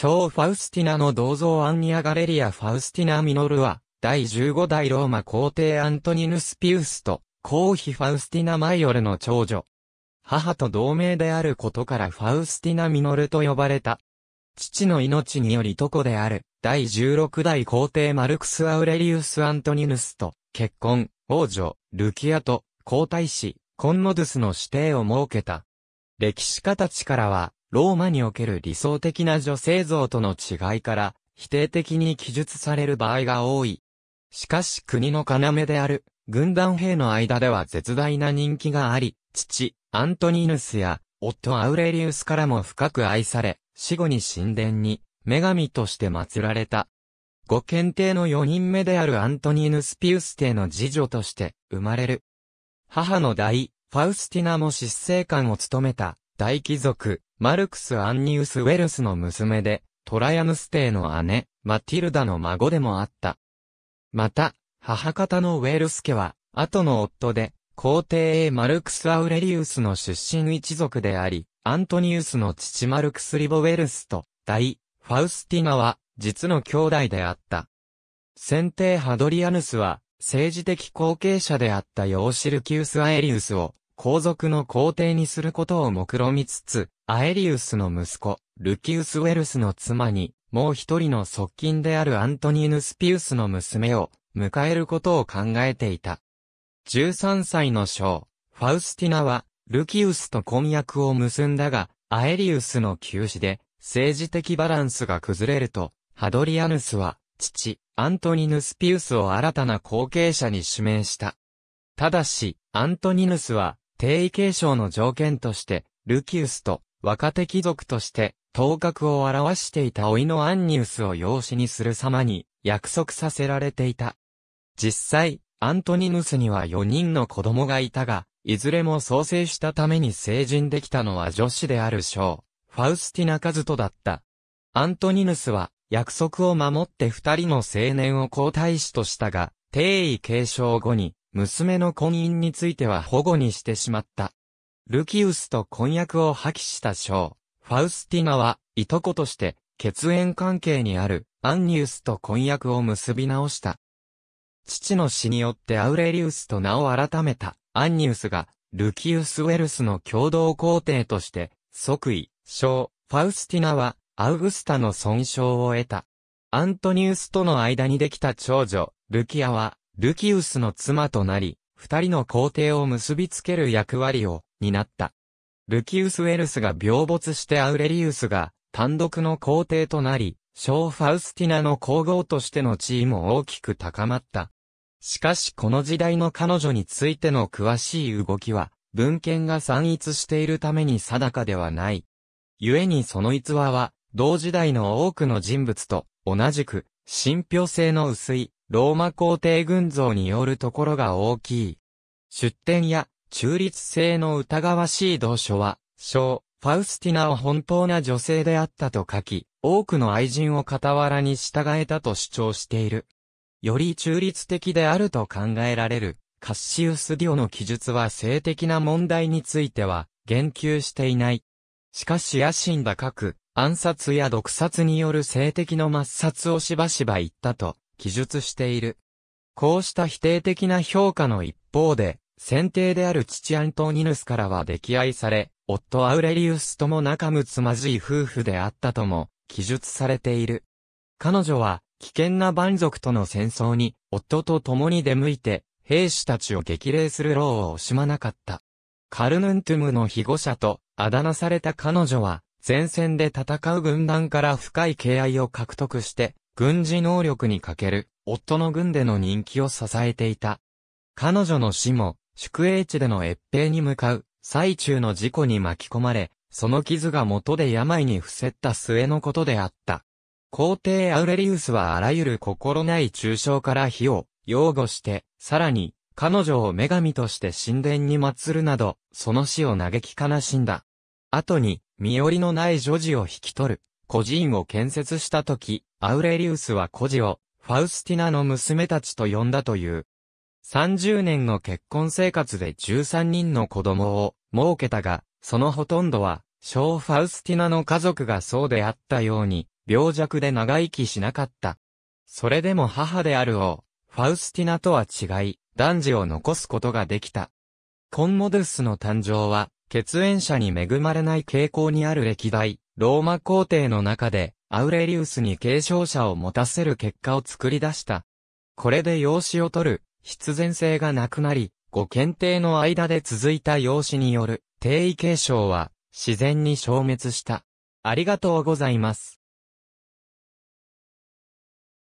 小ファウスティナの銅像アンニア・ガレリア・ファウスティナ・ミノルは、第15代ローマ皇帝アントニヌス・ピウスと、皇妃ファウスティナ・マイオルの長女。母と同盟であることからファウスティナ・ミノルと呼ばれた。父の命によりとこである、第16代皇帝マルクス・アウレリウス・アントニヌスと、結婚、王女、ルキアと、皇太子、コンノドゥスの指定を設けた。歴史家たちからは、ローマにおける理想的な女性像との違いから、否定的に記述される場合が多い。しかし国の要である、軍団兵の間では絶大な人気があり、父、アントニヌスや、夫アウレリウスからも深く愛され、死後に神殿に、女神として祀られた。ご検定の4人目であるアントニーヌ・スピウス帝の次女として生まれる。母の代、ファウスティナも執政官を務めた大貴族、マルクス・アンニウス・ウェルスの娘で、トラヤヌス帝の姉、マティルダの孫でもあった。また、母方のウェルス家は、後の夫で、皇帝へマルクス・アウレリウスの出身一族であり、アントニウスの父マルクス・リボ・ウェルスと、大、ファウスティナは、実の兄弟であった。先帝ハドリアヌスは、政治的後継者であったヨーシルキウス・アエリウスを、皇族の皇帝にすることを目論みつつ、アエリウスの息子、ルキウス・ウェルスの妻に、もう一人の側近であるアントニーヌ・スピウスの娘を迎えることを考えていた。13歳の将、ファウスティナは、ルキウスと婚約を結んだが、アエリウスの急死で、政治的バランスが崩れると、ハドリアヌスは、父、アントニヌスピウスを新たな後継者に指名した。ただし、アントニヌスは、定位継承の条件として、ルキウスと若手貴族として頭角を表していた老いのアンニウスを養子にする様に約束させられていた。実際、アントニヌスには4人の子供がいたが、いずれも創生したために成人できたのは女子である将、ファウスティナ・カズトだった。アントニヌスは、約束を守って二人の青年を皇太子としたが、帝位継承後に、娘の婚姻については保護にしてしまった。ルキウスと婚約を破棄した将、ファウスティナは、いとことして、血縁関係にある、アンニウスと婚約を結び直した。父の死によってアウレリウスと名を改めた、アンニウスが、ルキウス・ウェルスの共同皇帝として、即位、将、ファウスティナは、アウグスタの損傷を得た。アントニウスとの間にできた長女、ルキアは、ルキウスの妻となり、二人の皇帝を結びつける役割を、担った。ルキウス・ウェルスが病没してアウレリウスが、単独の皇帝となり、小ファウスティナの皇后としての地位も大きく高まった。しかしこの時代の彼女についての詳しい動きは、文献が散逸しているために定かではない。故にその逸話は、同時代の多くの人物と同じく、信憑性の薄いローマ皇帝群像によるところが大きい。出典や中立性の疑わしい同書は、小、ファウスティナを奔放な女性であったと書き、多くの愛人を傍らに従えたと主張している。より中立的であると考えられる、カッシウス・ディオの記述は性的な問題については、言及していない。しかし野心高く、暗殺や毒殺による性的の抹殺をしばしば言ったと、記述している。こうした否定的な評価の一方で、先帝である父アントニヌスからは溺愛され、夫アウレリウスとも仲睦まじい夫婦であったとも、記述されている。彼女は、危険な蛮族との戦争に、夫と共に出向いて、兵士たちを激励する労を惜しまなかった。カルヌントゥムの被護者と、あだ名された彼女は、前線で戦う軍団から深い敬愛を獲得して、軍事能力に欠ける、夫の軍での人気を支えていた。彼女の死も、宿営地での越平に向かう、最中の事故に巻き込まれ、その傷が元で病に伏せった末のことであった。皇帝アウレリウスはあらゆる心ない中傷から火を擁護して、さらに、彼女を女神として神殿に祀るなど、その死を嘆き悲しんだ。後に、身寄りのない女児を引き取る。孤児院を建設した時、アウレリウスは孤児を、ファウスティナの娘たちと呼んだという。30年の結婚生活で13人の子供を設けたが、そのほとんどは、小ファウスティナの家族がそうであったように、病弱で長生きしなかった。それでも母である王、ファウスティナとは違い、男児を残すことができた。コンモドゥスの誕生は、血縁者に恵まれない傾向にある歴代、ローマ皇帝の中で、アウレリウスに継承者を持たせる結果を作り出した。これで養子を取る、必然性がなくなり、ご検定の間で続いた養子による、定位継承は、自然に消滅した。ありがとうございます。